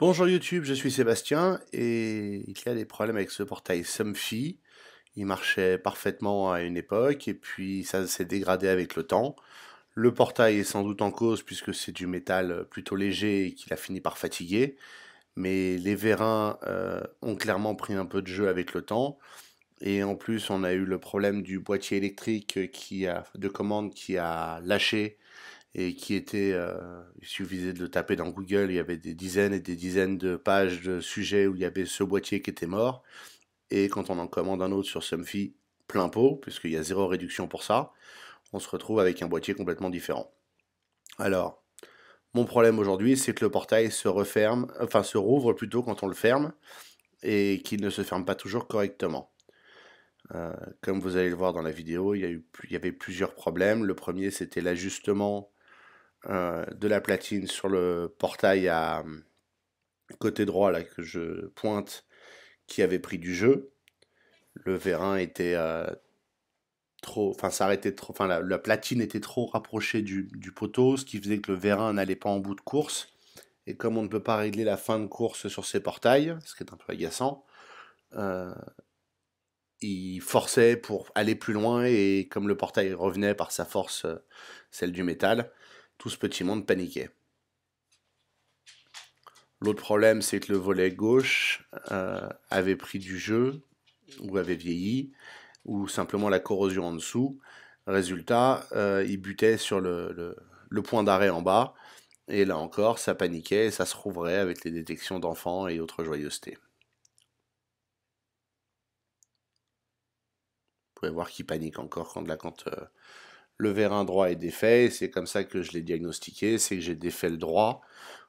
Bonjour YouTube, je suis Sébastien et il y a des problèmes avec ce portail Somfy. Il marchait parfaitement à une époque et puis ça s'est dégradé avec le temps. Le portail est sans doute en cause puisque c'est du métal plutôt léger et qu'il a fini par fatiguer. Mais les vérins euh, ont clairement pris un peu de jeu avec le temps. Et en plus, on a eu le problème du boîtier électrique qui a, de commande qui a lâché et qui était, euh, il suffisait de le taper dans Google, il y avait des dizaines et des dizaines de pages de sujets où il y avait ce boîtier qui était mort. Et quand on en commande un autre sur Somfy plein pot, puisqu'il y a zéro réduction pour ça, on se retrouve avec un boîtier complètement différent. Alors, mon problème aujourd'hui, c'est que le portail se referme, enfin se rouvre plutôt quand on le ferme, et qu'il ne se ferme pas toujours correctement. Euh, comme vous allez le voir dans la vidéo, il il y avait plusieurs problèmes. Le premier, c'était l'ajustement euh, de la platine sur le portail à hum, côté droit là que je pointe qui avait pris du jeu. Le vérin était euh, trop, enfin s'arrêtait trop, enfin la, platine était trop rapprochée du, poteau, ce qui faisait que le vérin n'allait pas en bout de course. Et comme on ne peut pas régler la fin de course sur ces portails, ce qui est un peu agaçant, euh, il forçait pour aller plus loin et comme le portail revenait par sa force, celle du métal, tout ce petit monde paniquait. L'autre problème, c'est que le volet gauche euh, avait pris du jeu, ou avait vieilli, ou simplement la corrosion en dessous. Résultat, euh, il butait sur le, point d'arrêt en bas, et là encore, ça paniquait et ça se rouvrait avec les détections d'enfants et autres joyeusetés. Vous pouvez voir qu'il panique encore quand, la quand le vérin droit est défait, c'est comme ça que je l'ai diagnostiqué, c'est que j'ai défait le droit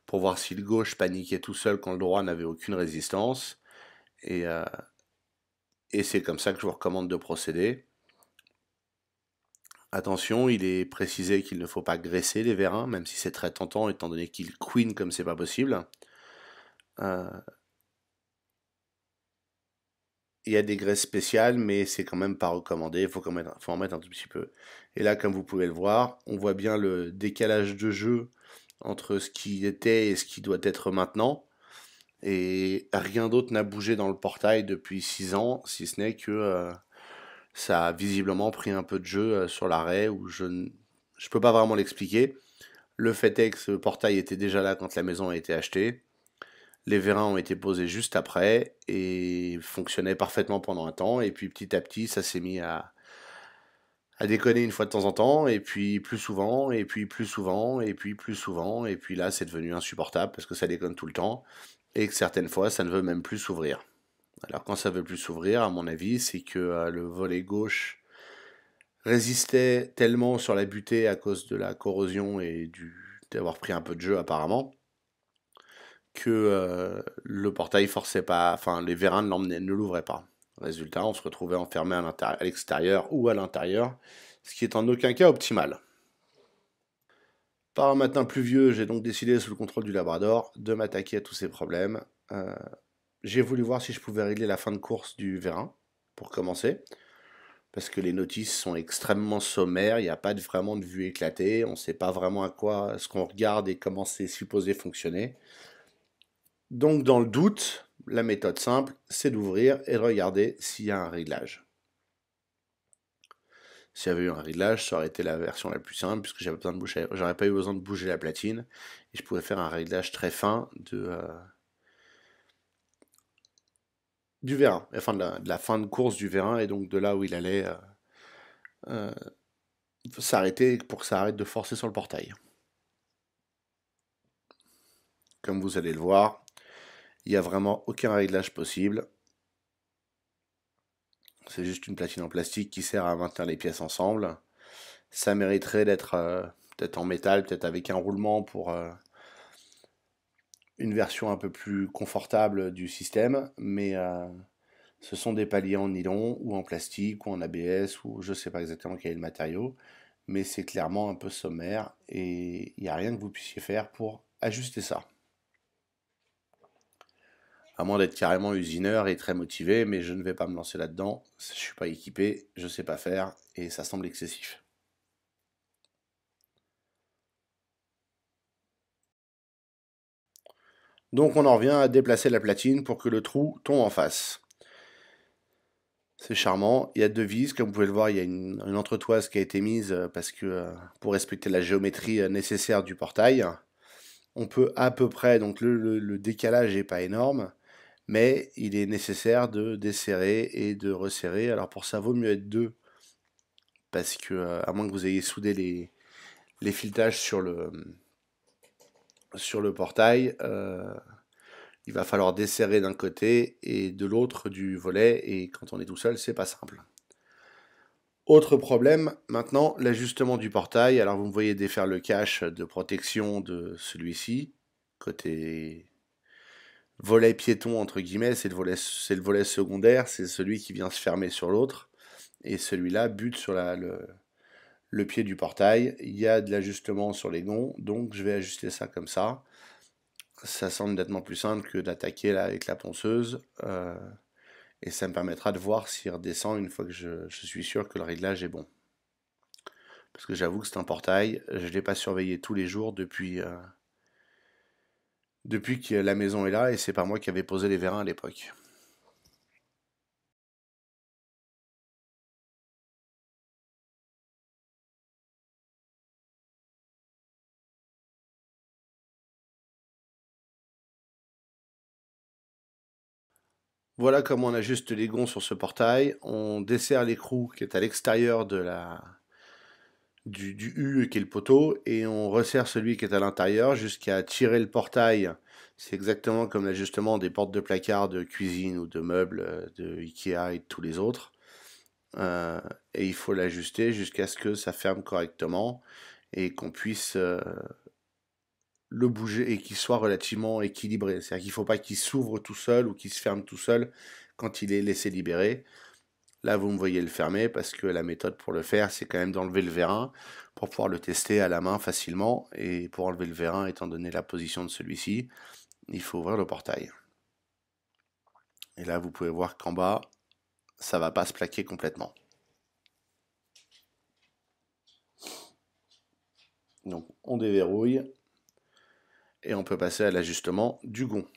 pour voir si le gauche paniquait tout seul quand le droit n'avait aucune résistance. Et, euh, et c'est comme ça que je vous recommande de procéder. Attention, il est précisé qu'il ne faut pas graisser les vérins, même si c'est très tentant étant donné qu'ils queen comme c'est pas possible. Euh, il y a des graisses spéciales, mais c'est quand même pas recommandé. Il faut, en mettre un tout petit peu. Et là, comme vous pouvez le voir, on voit bien le décalage de jeu entre ce qui était et ce qui doit être maintenant. Et rien d'autre n'a bougé dans le portail depuis 6 ans, si ce n'est que euh, ça a visiblement pris un peu de jeu euh, sur l'arrêt, où je ne peux pas vraiment l'expliquer. Le fait est que ce portail était déjà là quand la maison a été achetée. Les vérins ont été posés juste après et fonctionnaient parfaitement pendant un temps. Et puis petit à petit, ça s'est mis à, déconner une fois de temps en temps, et puis plus souvent, et puis plus souvent, et puis plus souvent, et puis là c'est devenu insupportable parce que ça déconne tout le temps, et que certaines fois ça ne veut même plus s'ouvrir. Alors quand ça veut plus s'ouvrir, à mon avis, c'est que euh, le volet gauche résistait tellement sur la butée à cause de la corrosion et d'avoir pris un peu de jeu apparemment, que euh, le portail forçait pas, enfin les vérins ne l'ouvraient pas. Résultat, on se retrouvait enfermé à l'extérieur ou à l'intérieur, ce qui est en aucun cas optimal. Par un matin pluvieux, j'ai donc décidé, sous le contrôle du Labrador, de m'attaquer à tous ces problèmes. Euh, j'ai voulu voir si je pouvais régler la fin de course du vérin, pour commencer, parce que les notices sont extrêmement sommaires, il n'y a pas vraiment de vue éclatée, on ne sait pas vraiment à quoi ce qu'on regarde et comment c'est supposé fonctionner. Donc dans le doute, la méthode simple, c'est d'ouvrir et de regarder s'il y a un réglage. S'il y avait eu un réglage, ça aurait été la version la plus simple, puisque j'avais besoin de bouger, j'aurais pas eu besoin de bouger la platine, et je pouvais faire un réglage très fin de euh, du vérin, enfin de la, fin de course du vérin, et donc de là où il allait euh, euh, s'arrêter pour que ça arrête de forcer sur le portail. Comme vous allez le voir, il n'y a vraiment aucun réglage possible. C'est juste une platine en plastique qui sert à maintenir les pièces ensemble. Ça mériterait d'être euh, peut-être en métal, peut-être avec un roulement pour euh, une version un peu plus confortable du système. Mais euh, ce sont des paliers en nylon ou en plastique ou en ABS ou je ne sais pas exactement quel est le matériau. Mais c'est clairement un peu sommaire et il n'y a rien que vous puissiez faire pour ajuster ça à moins d'être carrément usineur et très motivé, mais je ne vais pas me lancer là-dedans, je ne suis pas équipé, je sais pas faire, et ça semble excessif. Donc on en revient à déplacer la platine pour que le trou tombe en face. C'est charmant, il y a deux vis, comme vous pouvez le voir, il y a une, entretoise qui a été mise euh, parce que euh, pour respecter la géométrie euh, nécessaire du portail. On peut à peu près, donc le décalage n'est pas énorme, mais il est nécessaire de desserrer et de resserrer. Alors pour ça, vaut mieux être deux, parce que euh, à moins que vous ayez soudé les, les filetages sur le, sur le portail, euh, il va falloir desserrer d'un côté et de l'autre du volet, et quand on est tout seul, c'est pas simple. Autre problème, maintenant, l'ajustement du portail. Alors vous me voyez défaire le cache de protection de celui-ci, côté volet piéton, entre guillemets, c'est le, volet, secondaire, c'est celui qui vient se fermer sur l'autre. Et celui-là bute sur le, pied du portail. Il y a de l'ajustement sur les gonds, donc je vais ajuster ça comme ça. Ça semble nettement plus simple que d'attaquer là avec la ponceuse. Euh, et ça me permettra de voir s'il redescend une fois que je, suis sûr que le réglage est bon parce que j'avoue que c'est un portail, je ne l'ai pas surveillé tous les jours depuis, euh, depuis que la maison est là et c'est pas moi qui avais posé les vérins à l'époque. Voilà comment on ajuste les gonds sur ce portail. On dessert l'écrou qui est à l'extérieur de la, du, du, U qui est le poteau et on resserre celui qui est à l'intérieur jusqu'à tirer le portail. C'est exactement comme l'ajustement des portes de placard de cuisine ou de meubles euh, de Ikea et de tous les autres. Euh, et il faut l'ajuster jusqu'à ce que ça ferme correctement et qu'on puisse euh, le bouger et qu'il soit relativement équilibré. C'est-à-dire qu'il ne faut pas qu'il s'ouvre tout seul ou qu'il se ferme tout seul quand il est laissé libérer. Là, vous me voyez le fermer parce que la méthode pour le faire, c'est quand même d'enlever le vérin pour pouvoir le tester à la main facilement. Et pour enlever le vérin, étant donné la position de celui-ci, il faut ouvrir le portail. Et là, vous pouvez voir qu'en bas, ça ne va pas se plaquer complètement. Donc, on déverrouille et on peut passer à l'ajustement du gond.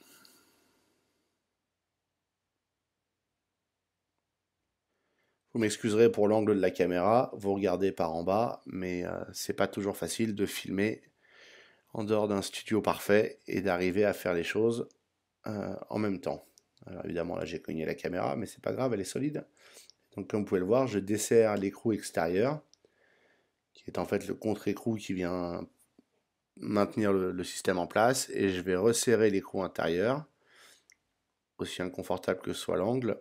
Vous m'excuserez pour l'angle de la caméra, vous regardez par en bas, mais euh, c'est pas toujours facile de filmer en dehors d'un studio parfait et d'arriver à faire les choses euh, en même temps. Alors évidemment là j'ai cogné la caméra, mais c'est pas grave, elle est solide. Donc comme vous pouvez le voir, je desserre l'écrou extérieur, qui est en fait le contre-écrou qui vient maintenir le, système en place, et je vais resserrer l'écrou intérieur, aussi inconfortable que soit l'angle,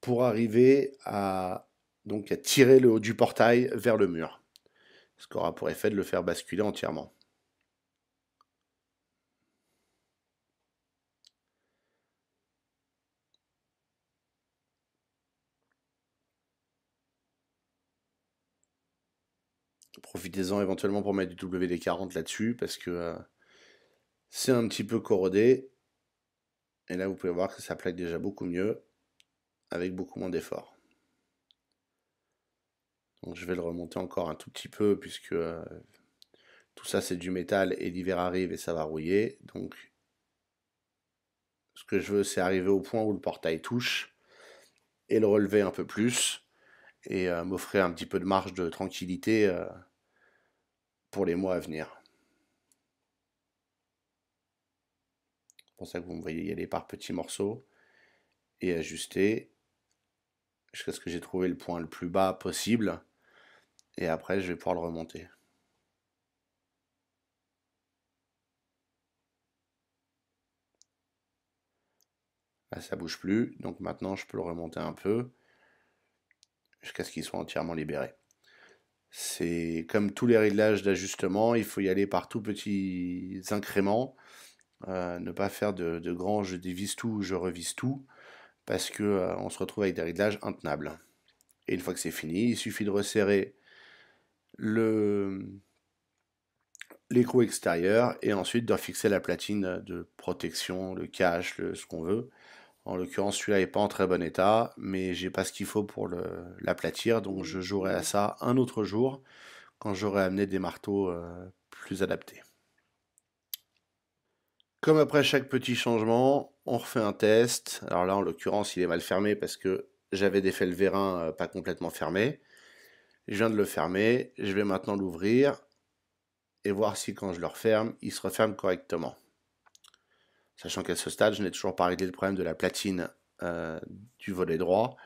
pour arriver à, donc, à tirer le haut du portail vers le mur. Ce qui aura pour effet de le faire basculer entièrement. Profitez-en éventuellement pour mettre du WD-40 là-dessus parce que euh, c'est un petit peu corrodé. Et là, vous pouvez voir que ça plaque déjà beaucoup mieux avec beaucoup moins d'efforts. Donc je vais le remonter encore un tout petit peu puisque euh, tout ça c'est du métal et l'hiver arrive et ça va rouiller. Donc ce que je veux c'est arriver au point où le portail touche et le relever un peu plus et euh, m'offrir un petit peu de marge de tranquillité euh, pour les mois à venir. C'est pour ça que vous me voyez y aller par petits morceaux et ajuster jusqu'à ce que j'ai trouvé le point le plus bas possible. Et après, je vais pouvoir le remonter. Là, ça bouge plus. Donc maintenant, je peux le remonter un peu jusqu'à ce qu'il soit entièrement libéré. C'est comme tous les réglages d'ajustement, il faut y aller par tout petits incréments. Euh, ne pas faire de, de grands je dévisse tout, je revisse tout parce que euh, on se retrouve avec des réglages intenables. Et une fois que c'est fini, il suffit de resserrer l'écrou extérieur et ensuite de fixer la platine de protection, le cache, ce qu'on veut. En l'occurrence, celui-là n'est pas en très bon état, mais j'ai pas ce qu'il faut pour l'aplatir, donc je jouerai à ça un autre jour quand j'aurai amené des marteaux euh, plus adaptés. Comme après chaque petit changement, on refait un test. Alors là, en l'occurrence, il est mal fermé parce que j'avais défait le vérin euh, pas complètement fermé. Je viens de le fermer. Je vais maintenant l'ouvrir et voir si quand je le referme, il se referme correctement. Sachant qu'à ce stade, je n'ai toujours pas réglé le problème de la platine euh, du volet droit.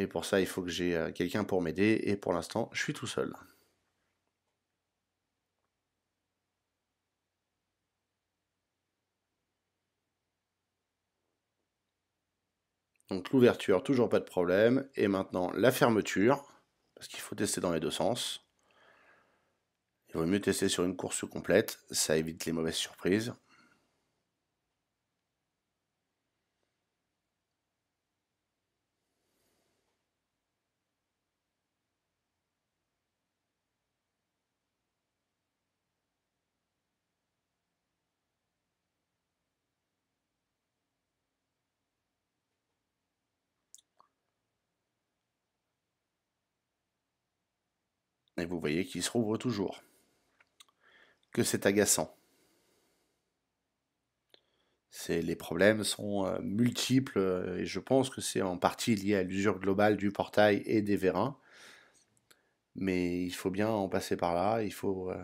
Mais pour ça, il faut que j'ai euh, quelqu'un pour m'aider. Et pour l'instant, je suis tout seul. Donc l'ouverture, toujours pas de problème. Et maintenant la fermeture, parce qu'il faut tester dans les deux sens. Il vaut mieux tester sur une course complète, ça évite les mauvaises surprises. Et vous voyez qu'il se rouvre toujours. Que c'est agaçant. les problèmes sont euh, multiples euh, et je pense que c'est en partie lié à l'usure globale du portail et des vérins. Mais il faut bien en passer par là, il faut euh,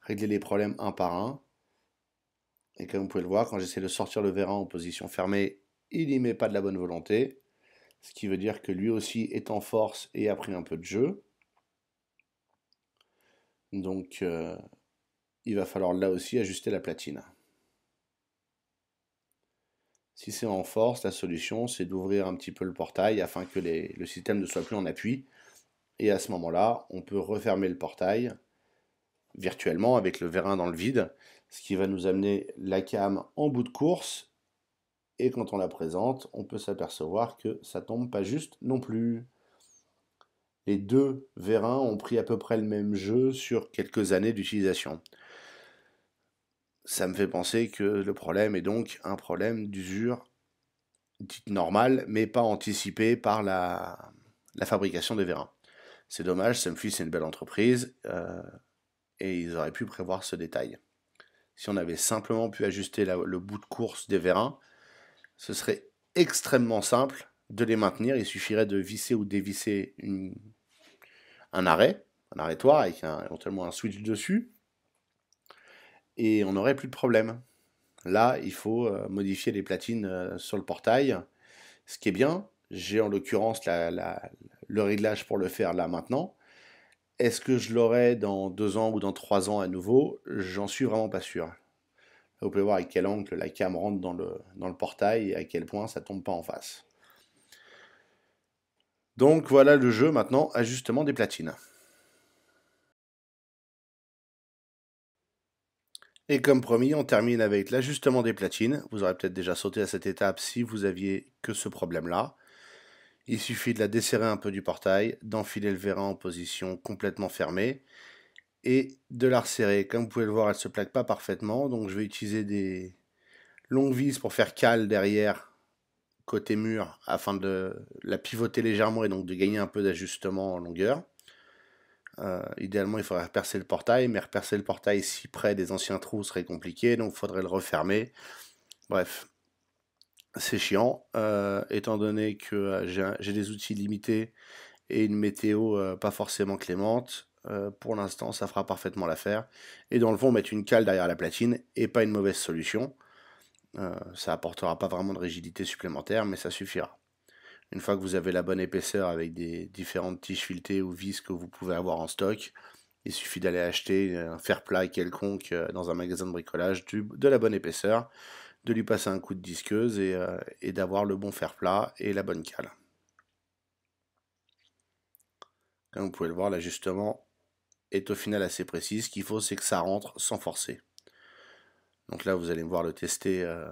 régler les problèmes un par un. Et comme vous pouvez le voir, quand j'essaie de sortir le vérin en position fermée, il n'y met pas de la bonne volonté. Ce qui veut dire que lui aussi est en force et a pris un peu de jeu. Donc, euh, il va falloir là aussi ajuster la platine. Si c'est en force, la solution, c'est d'ouvrir un petit peu le portail afin que le système ne soit plus en appui. Et à ce moment-là, on peut refermer le portail virtuellement avec le vérin dans le vide, ce qui va nous amener la cam en bout de course. Et quand on la présente, on peut s'apercevoir que ça tombe pas juste non plus. Les deux vérins ont pris à peu près le même jeu sur quelques années d'utilisation. Ça me fait penser que le problème est donc un problème d'usure dite normale, mais pas anticipé par la, fabrication des vérins. C'est dommage, Sumfy c'est une belle entreprise euh, et ils auraient pu prévoir ce détail. Si on avait simplement pu ajuster le bout de course des vérins, ce serait extrêmement simple de les maintenir. Il suffirait de visser ou dévisser un arrêt, un arrêtoir avec éventuellement un switch dessus, et on n'aurait plus de problème. Là, il faut euh, modifier les platines euh, sur le portail, ce qui est bien. J'ai en l'occurrence le réglage pour le faire là maintenant. Est-ce que je l'aurai dans deux ans ou dans trois ans à nouveau J'en suis vraiment pas sûr. Vous pouvez voir à quel angle la cam rentre dans le, dans le portail et à quel point ça tombe pas en face. Donc voilà le jeu maintenant, ajustement des platines. Et comme promis, on termine avec l'ajustement des platines. Vous aurez peut-être déjà sauté à cette étape si vous aviez que ce problème-là. Il suffit de la desserrer un peu du portail, d'enfiler le vérin en position complètement fermée et de la resserrer. Comme vous pouvez le voir, elle ne se plaque pas parfaitement, donc je vais utiliser des longues vis pour faire cale derrière côté mur afin de la pivoter légèrement et donc de gagner un peu d'ajustement en longueur. Euh, idéalement, il faudrait percer le portail, mais repercer le portail si près des anciens trous serait compliqué, donc il faudrait le refermer. Bref, c'est chiant, euh, étant donné que euh, j'ai des outils limités et une météo pas forcément clémente. pour l'instant, ça fera parfaitement l'affaire. Et dans le fond, mettre une cale derrière la platine et pas une mauvaise solution. Euh, ça apportera pas vraiment de rigidité supplémentaire, mais ça suffira. Une fois que vous avez la bonne épaisseur avec des différentes tiges filetées ou vis que vous pouvez avoir en stock, il suffit d'aller acheter un fer plat quelconque euh, dans un magasin de bricolage de la bonne épaisseur, de lui passer un coup de disqueuse et, euh, et d'avoir le bon fer plat et la bonne cale. Comme vous pouvez le voir, l'ajustement est au final assez précis. Ce qu'il faut, c'est que ça rentre sans forcer. Donc là, vous allez me voir le tester euh,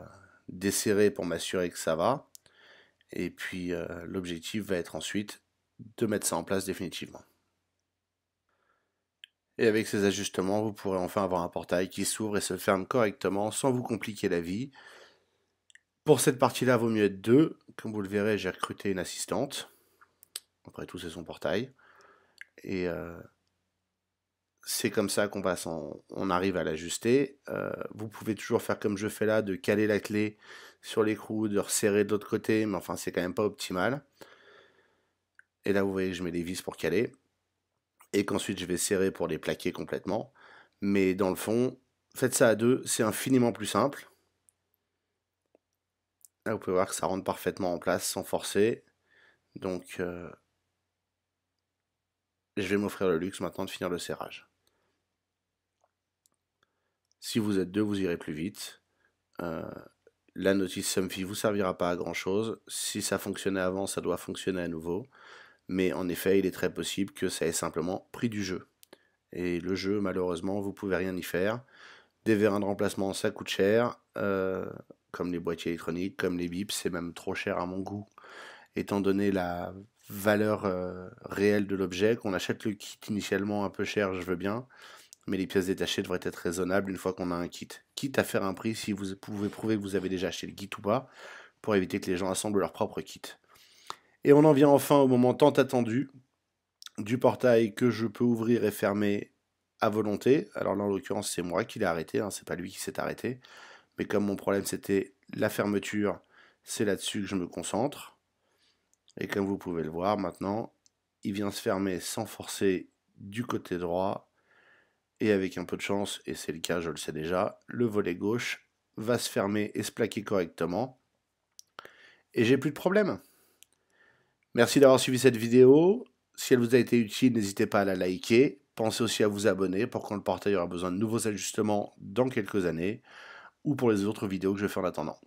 desserré pour m'assurer que ça va. Et puis euh, l'objectif va être ensuite de mettre ça en place définitivement. Et avec ces ajustements, vous pourrez enfin avoir un portail qui s'ouvre et se ferme correctement sans vous compliquer la vie. Pour cette partie-là, vaut mieux être deux. Comme vous le verrez, j'ai recruté une assistante. Après tout, c'est son portail. Et euh, c'est comme ça qu'on passe, on arrive à l'ajuster. Euh, vous pouvez toujours faire comme je fais là, de caler la clé sur l'écrou, de resserrer de l'autre côté, mais enfin c'est quand même pas optimal. Et là vous voyez je mets les vis pour caler, et qu'ensuite je vais serrer pour les plaquer complètement. Mais dans le fond, faites ça à deux, c'est infiniment plus simple. Là vous pouvez voir que ça rentre parfaitement en place sans forcer. Donc euh, je vais m'offrir le luxe maintenant de finir le serrage. Si vous êtes deux, vous irez plus vite. Euh, la notice Sumphy vous servira pas à grand chose. Si ça fonctionnait avant, ça doit fonctionner à nouveau. Mais en effet, il est très possible que ça ait simplement pris du jeu. Et le jeu, malheureusement, vous pouvez rien y faire. Des vérins de remplacement, ça coûte cher. Euh, comme les boîtiers électroniques, comme les bips, c'est même trop cher à mon goût. Étant donné la valeur euh, réelle de l'objet, qu'on achète le kit initialement un peu cher, je veux bien mais les pièces détachées devraient être raisonnables une fois qu'on a un kit. Quitte à faire un prix si vous pouvez prouver que vous avez déjà acheté le kit ou pas, pour éviter que les gens assemblent leur propre kit. Et on en vient enfin au moment tant attendu du portail que je peux ouvrir et fermer à volonté. Alors là, en l'occurrence, c'est moi qui l'ai arrêté, hein, c'est pas lui qui s'est arrêté. Mais comme mon problème c'était la fermeture, c'est là-dessus que je me concentre. Et comme vous pouvez le voir maintenant, il vient se fermer sans forcer du côté droit et avec un peu de chance, et c'est le cas, je le sais déjà, le volet gauche va se fermer et se plaquer correctement, et j'ai plus de problème. Merci d'avoir suivi cette vidéo. Si elle vous a été utile, n'hésitez pas à la liker. Pensez aussi à vous abonner pour quand le portail aura besoin de nouveaux ajustements dans quelques années ou pour les autres vidéos que je fais en attendant.